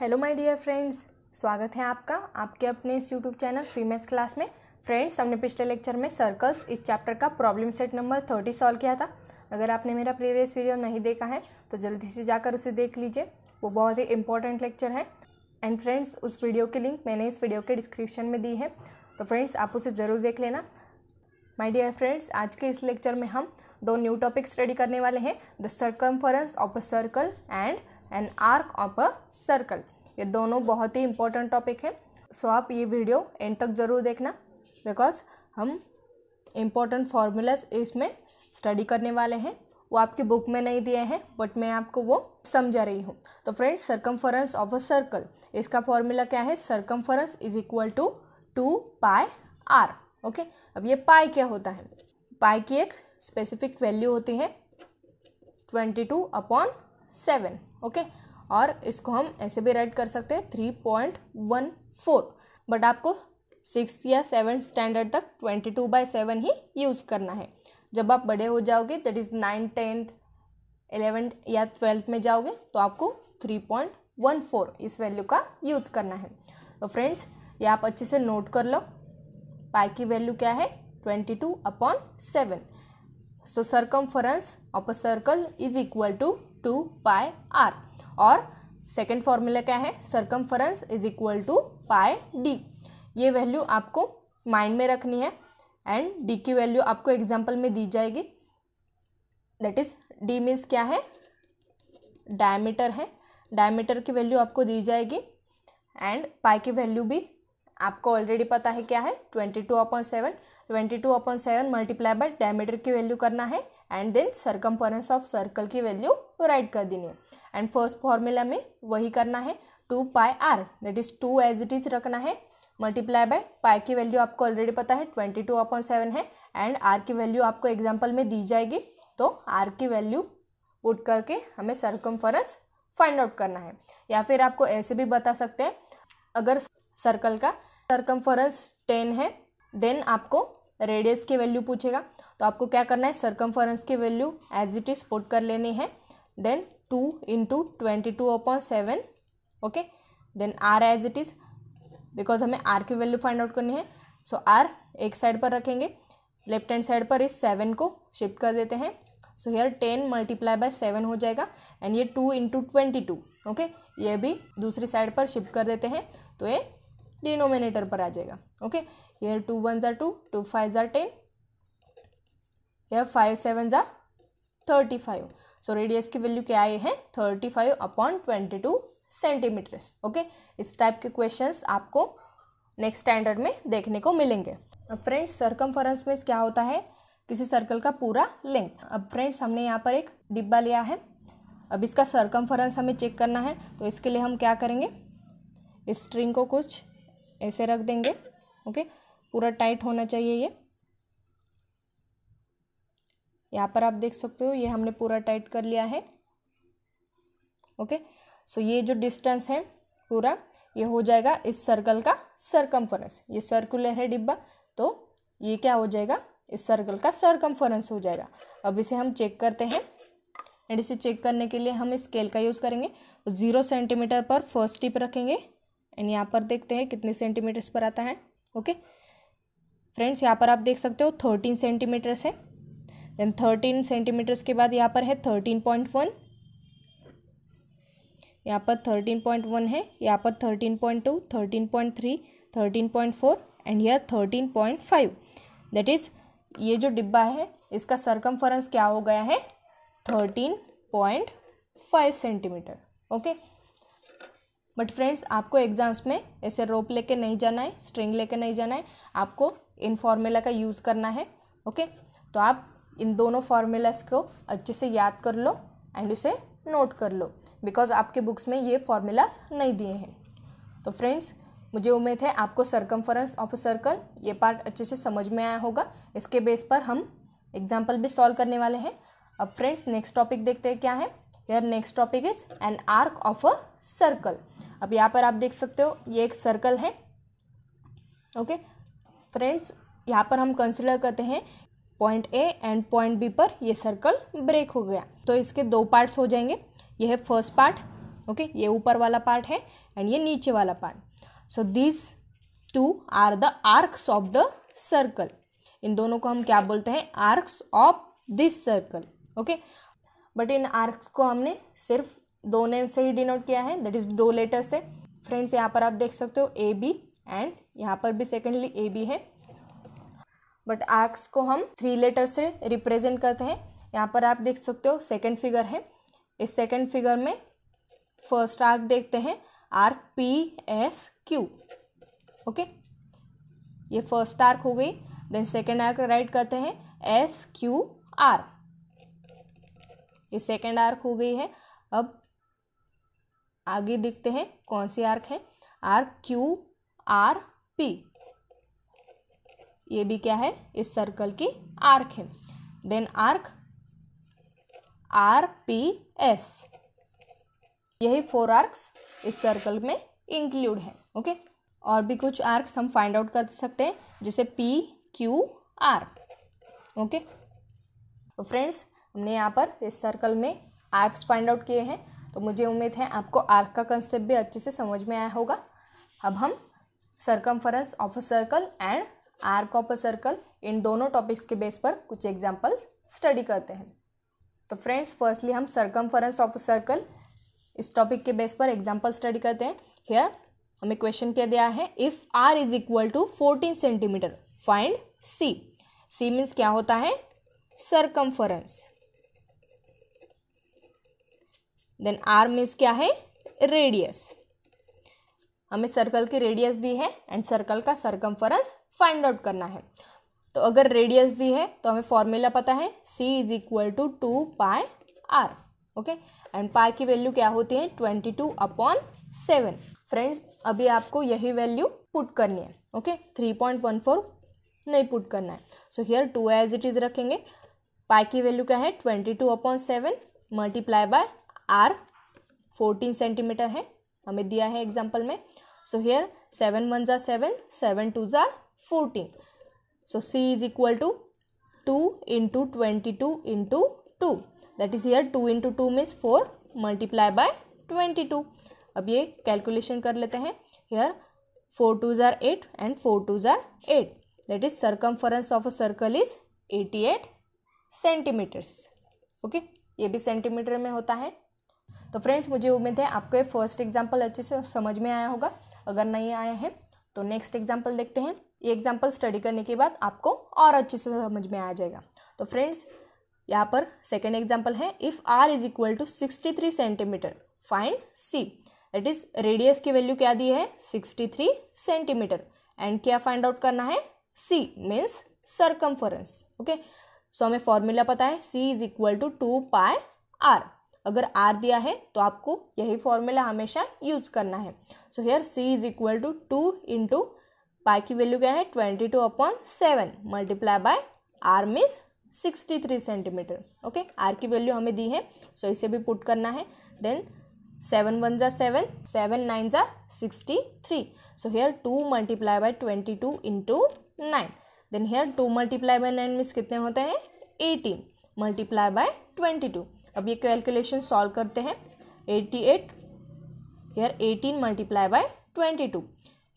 Hello my dear friends स्वागत है आपका आपके अपने इस यूट्यूब चैनल प्रीमेस क्लास में फ्रेंड्स हमने पिछले लेक्चर में सर्कल्स इस चैप्टर का problem set number thirty solve किया था अगर आपने मेरा प्रीवियस वीडियो नहीं देखा है तो जल्दी से जाकर उसे देख लीजिए वो बहुत ही इंपॉर्टेंट लेक्चर है एंड फ्रेंड्स उस वीडियो की लिंक मैंने इस वीडियो के डिस्क्रिप्शन में दी है तो फ्रेंड्स आप उसे ज़रूर देख लेना माई डियर फ्रेंड्स आज के इस लेक्चर में हम दो न्यू टॉपिक स्टडी करने वाले हैं the circumference of a circle and and arc of a circle ये दोनों बहुत ही इंपॉर्टेंट टॉपिक है सो आप ये वीडियो एंड तक ज़रूर देखना बिकॉज हम इम्पोर्टेंट फार्मूलाज इसमें स्टडी करने वाले हैं वो आपकी बुक में नहीं दिए हैं बट मैं आपको वो समझा रही हूँ तो friends circumference of a circle इसका फॉर्मूला क्या है circumference is equal to two pi R okay अब ये पाई क्या होता है पाई की एक स्पेसिफिक वैल्यू होती है twenty two upon seven okay और इसको हम ऐसे भी राइट कर सकते हैं three point one four but आपको सिक्स या सेवन स्टैंडर्ड तक ट्वेंटी टू बाई सेवन ही यूज़ करना है जब आप बड़े हो जाओगे that is nine tenth eleventh या ट्वेल्थ में जाओगे तो आपको थ्री पॉइंट वन फोर इस वैल्यू का यूज़ करना है तो फ्रेंड्स ये आप अच्छे से नोट कर लो पाई की वैल्यू क्या है twenty two upon seven so circumference of a circle is equal to two pi R और सेकेंड फॉर्मूला क्या है circumference is equal to pi D ये वैल्यू आपको माइंड में रखनी है एंड डी की वैल्यू आपको एग्जाम्पल में दी जाएगी दैट इज डी मीन्स क्या है डायमीटर है डायमीटर की वैल्यू आपको दी जाएगी एंड पाए की वैल्यू भी आपको ऑलरेडी पता है क्या है twenty two upon seven twenty two upon seven multiply by diameter की वैल्यू करना है and then circumference of circle की वैल्यू राइट कर देनी है एंड फर्स्ट फॉर्मूला में वही करना है two pi R that is two as it is रखना है मल्टीप्लाई बाय पाई की वैल्यू आपको ऑलरेडी पता है ट्वेंटी टू अपॉन सेवन है एंड आर की वैल्यू आपको एग्जाम्पल में दी जाएगी तो आर की वैल्यू पुट करके हमें सर्कम्फरेंस फाइंड आउट करना है या फिर आपको ऐसे भी बता सकते हैं अगर सर्कल का सर्कम्फरेंस टेन है देन आपको रेडियस के वैल्यू पूछेगा तो आपको क्या करना है सरकमफरेंस के value as it is put कर लेने हैं then two into twenty two upon seven okay then R as it is because हमें आर की वैल्यू फाइंड आउट करनी है सो so, आर एक साइड पर रखेंगे लेफ्ट हैंड साइड पर इस सेवन को शिफ्ट कर देते हैं so here ten multiply by seven हो जाएगा एंड ये two into twenty two okay ये भी दूसरी साइड पर शिफ्ट कर देते हैं तो ये डिनोमिनेटर पर आ जाएगा okay okay? Here 2 ones are two 2 fives are 10. Here 5 sevens are five so radius की वैल्यू क्या आई है thirty five upon twenty two centimetres okay इस टाइप के क्वेश्चन आपको नेक्स्ट स्टैंडर्ड में देखने को मिलेंगे अब फ्रेंड्स सर्कमफरेंस में क्या होता है किसी सर्कल का पूरा लेंथ अब फ्रेंड्स हमने यहाँ पर एक डिब्बा लिया है अब इसका सर्कमफरेंस हमें चेक करना है तो इसके लिए हम क्या करेंगे इस स्ट्रिंग को कुछ ऐसे रख देंगे ओके पूरा टाइट होना चाहिए ये यहाँ पर आप देख सकते हो ये हमने पूरा टाइट कर लिया है ओके सो ये जो डिस्टेंस है पूरा ये हो जाएगा इस सर्कल का सरकमफरेंस ये सर्कुलर है डिब्बा तो ये क्या हो जाएगा इस सर्कल का सरकमफरेंस हो जाएगा अब इसे हम चेक करते हैं एंड इसे चेक करने के लिए हम स्केल का यूज़ करेंगे तो ज़ीरो सेंटीमीटर पर फर्स्ट टिप रखेंगे एंड यहाँ पर देखते हैं कितने सेंटीमीटर्स पर आता है ओके okay? फ्रेंड्स यहाँ पर आप देख सकते हो थर्टीन सेंटीमीटर्स है देन थर्टीन सेंटीमीटर्स के बाद यहाँ पर है थर्टीन पॉइंट वन यहाँ पर थर्टीन पॉइंट वन है यहाँ पर thirteen point two thirteen point three thirteen point four and यह thirteen point five that is ये जो डिब्बा है इसका सरकम क्या हो गया है thirteen point five centimetre okay but friends आपको एग्जाम्स में ऐसे रोप लेके नहीं जाना है स्ट्रिंग लेके नहीं जाना है आपको इन फॉर्मूला का यूज़ करना है ओके तो आप इन दोनों फार्मूलाज को अच्छे से याद कर लो एंड उसे नोट कर लो बिकॉज आपके बुक्स में ये फार्मूलाज नहीं दिए हैं तो फ्रेंड्स मुझे उम्मीद है आपको सरकमफरेंस ऑफ सर्कल ये पार्ट अच्छे से समझ में आया होगा इसके बेस पर हम एग्जाम्पल भी सॉल्व करने वाले हैं अब फ्रेंड्स नेक्स्ट टॉपिक देखते हैं क्या है यार next topic is an arc of a circle अब यहाँ पर आप देख सकते हो ये एक सर्कल है ओके okay? फ्रेंड्स यहाँ पर हम कंसिडर करते हैं point A and point B पर ये सर्कल ब्रेक हो गया तो इसके दो पार्ट्स हो जाएंगे ये है फर्स्ट पार्ट ओके ये ऊपर वाला पार्ट है एंड ये नीचे वाला part so this two are the arcs of the circle इन दोनों को हम क्या बोलते हैं arcs of this circle okay but इन आर्क्स को हमने सिर्फ दो नेम से ही डिनोट किया है दैट इज दो लेटर से फ्रेंड्स यहाँ पर आप देख सकते हो ए बी एंड यहाँ पर भी सेकेंडली ए बी है बट आक्स को हम थ्री लेटर से रिप्रेजेंट करते हैं यहाँ पर आप देख सकते हो सेकेंड फिगर है इस सेकेंड फिगर में फर्स्ट आर्क देखते हैं arc P S Q okay ये फर्स्ट आर्क हो गई देन सेकेंड आर्क राइट करते हैं एस क्यू आर ये सेकेंड आर्क हो गई है अब आगे देखते हैं कौन सी आर्क है आर्क क्यू आर पी ये भी क्या है इस सर्कल की आर्क है then arc R P S यही फोर आर्क्स इस सर्कल में इंक्लूड है ओके और भी कुछ आर्क्स हम फाइंड आउट कर सकते हैं जैसे पी क्यू आर ओके तो फ्रेंड्स हमने यहाँ पर इस सर्कल में आर्क्स फाइंड आउट किए हैं तो मुझे उम्मीद है आपको आर्क का कंसेप्ट भी अच्छे से समझ में आया होगा अब हम circumference of a circle and arc of a circle इन दोनों टॉपिक्स के बेस पर कुछ एग्जाम्पल्स स्टडी करते हैं तो फ्रेंड्स फर्स्टली हम सर्कम्फरेंस ऑफ अ सर्कल इस टॉपिक के बेस पर एग्जाम्पल स्टडी करते हैं हेयर हमें क्वेश्चन क्या दिया है if R is equal to fourteen centimetre find C C means क्या होता है सर्कम्फरेंस देन आर मीन्स क्या है रेडियस हमें सर्कल की रेडियस दी है एंड सर्कल का सरकमफरेंस फाइंड आउट करना है तो अगर रेडियस दी है तो हमें फॉर्मूला पता है C is equal to two pi R okay and pi की वैल्यू क्या होती है twenty two upon seven friends अभी आपको यही वैल्यू पुट करनी है okay three point one four नहीं पुट करना है so here two as it is रखेंगे पाए की वैल्यू क्या है twenty two upon seven multiply by R fourteen centimetre है हमें दिया है एग्जाम्पल में सो हेयर सेवन वन जार सेवन सेवन टू जार fourteen so C is equal to two into twenty two into two that is here two into two means four multiply by twenty two अब ये calculation कर लेते हैं here four two ज़ार eight and four two ज़ार eight that is circumference of a circle is eighty eight centimetres okay ये भी centimetre में होता है तो फ्रेंड्स मुझे उम्मीद है आपको ये फर्स्ट एग्जाम्पल अच्छे से समझ में आया होगा अगर नहीं आया है तो नेक्स्ट एग्जाम्पल देखते हैं ये एग्जाम्पल स्टडी करने के बाद आपको और अच्छे से समझ में आ जाएगा तो फ्रेंड्स यहाँ पर सेकेंड एग्जाम्पल है if R is equal to sixty three centimetre find C that is radius की वैल्यू क्या दी है सिक्सटी थ्री सेंटीमीटर एंड क्या फाइंड आउट करना है C means circumference okay so हमें फॉर्मूला पता है C is equal to two pi R अगर आर दिया है तो आपको यही फॉर्मूला हमेशा यूज करना है so here C is equal to two into pi की वैल्यू क्या है twenty two upon seven multiply by R means sixty three centimetre okay R की वैल्यू हमें दी है सो so इसे भी पुट करना है देन सेवन वन ज़ा सेवन सेवन नाइन ज़ा sixty three so here two multiply by twenty two into nine then here two multiply by nine means कितने होते हैं eighteen multiply by twenty two अब ये कैलकुलेशन सॉल्व करते हैं eighty eight here eighteen multiply by twenty two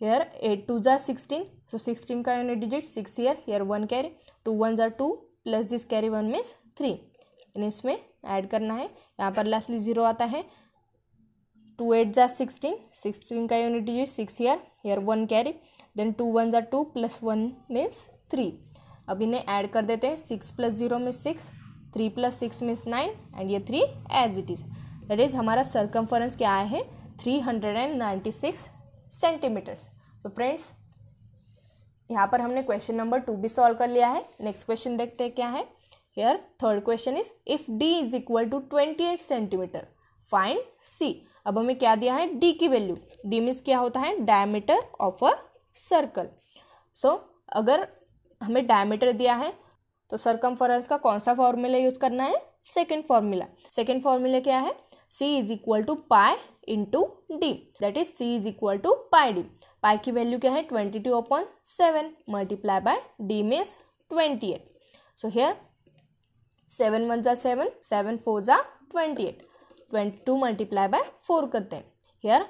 here eight two जार sixteen so sixteen का unit digit six here here one carry two one jar to plus this carry one means three यानी इसमें add करना है यहाँ पर lastly zero आता है टू एट जार सिक्सटीन सिक्सटीन का unit digit six here here one carry then two one ज़ार two plus one means three अब इन्हें ऐड कर देते हैं सिक्स प्लस जीरो में six three plus six means nine and ये three as it is that is हमारा circumference क्या है three hundred and ninety six centimetres तो फ्रेंड्स यहाँ पर हमने क्वेश्चन नंबर टू भी सॉल्व कर लिया है नेक्स्ट क्वेश्चन देखते हैं क्या है here third question is if D is equal to twenty eight centimetre find C अब हमें क्या दिया है डी की वैल्यू डी मीन्स क्या होता है diameter of a circle so अगर हमें डायमीटर दिया है तो सरकमफरेंस का कौन सा फॉर्मूला यूज करना है सेकेंड फॉर्मूला सेकेंड फॉर्मूला क्या है C is equal to pi into D that is C is equal to pi D pi की वैल्यू क्या है twenty two upon seven multiply by D means twenty eight so here seven one जा seven seven four जा twenty eight twenty two multiply by four करते हैं here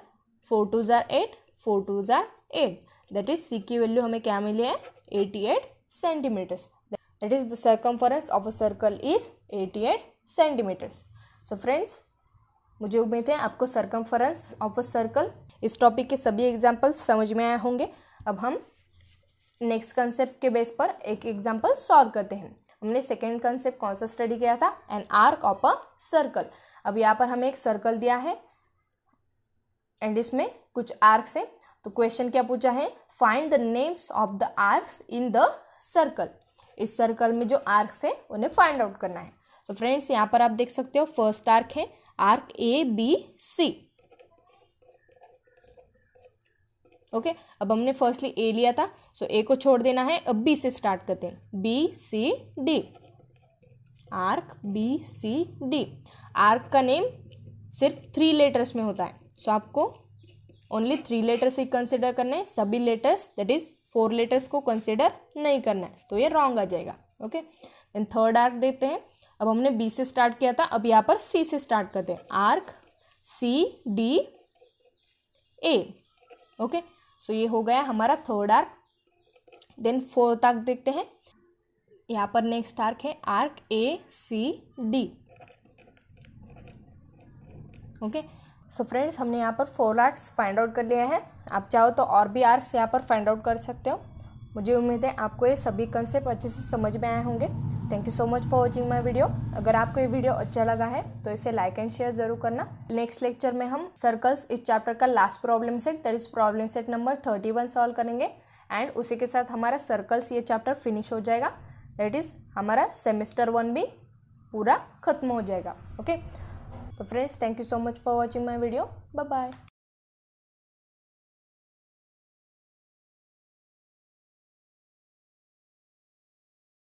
four two ज़ार eight four two ज़ार eight that is C की value हमें क्या मिली है eighty eight centimetres that is the circumference of a circle is 88 centimeters. So friends मुझे उम्मीद है आपको सर्कम्फरेंस ऑफ अ सर्कल इस टॉपिक के सभी एग्जाम्पल्स समझ में आए होंगे अब हम नेक्स्ट कंसेप्ट के बेस पर एक एग्जाम्पल सॉल्व करते हैं हमने सेकेंड कंसेप्ट कौन सा स्टडी किया था an arc of a circle अब यहाँ पर हमें एक सर्कल दिया है एंड इसमें कुछ आर्क्स हैं तो क्वेश्चन क्या पूछा है find the names of the arcs in the circle इस सर्कल में जो आर्क्स है उन्हें फाइंड आउट करना है तो फ्रेंड्स यहाँ पर आप देख सकते हो फर्स्ट आर्क है arc A B C okay अब हमने फर्स्टली ए लिया था सो ए को छोड़ देना है अब बी से स्टार्ट करते हैं B C D arc B C D arc का नेम सिर्फ थ्री लेटर्स में होता है सो so आपको ओनली थ्री लेटर्स ही कंसिडर करने हैं सभी letters that is four letters को कंसिडर नहीं करना है तो ये रॉन्ग आ जाएगा ओके देन थर्ड आर्क देते हैं अब हमने बी से स्टार्ट किया था अब यहाँ पर सी से स्टार्ट करते हैं arc C D A okay so ये हो गया हमारा third arc then fourth arc देखते हैं यहाँ पर नेक्स्ट आर्क है arc A C D okay okay? So so friends हमने यहाँ पर फोर आर्क्स फाइंड आउट कर लिए हैं आप चाहो तो और भी आर्क्स यहाँ पर फाइंड आउट कर सकते हो मुझे उम्मीद है आपको ये सभी कंसेप्ट अच्छे से समझ में आए होंगे thank you so much for watching my video अगर आपको ये वीडियो अच्छा लगा है तो इसे लाइक एंड शेयर जरूर करना नेक्स्ट लेक्चर में हम सर्कल्स इस चैप्टर का last problem set that is problem set number thirty one solve करेंगे एंड उसी के साथ हमारा सर्कल्स ये चैप्टर फिनिश हो जाएगा दैट इज़ हमारा सेमेस्टर वन भी पूरा खत्म हो जाएगा okay okay? so friends thank you so much for watching my video bye bye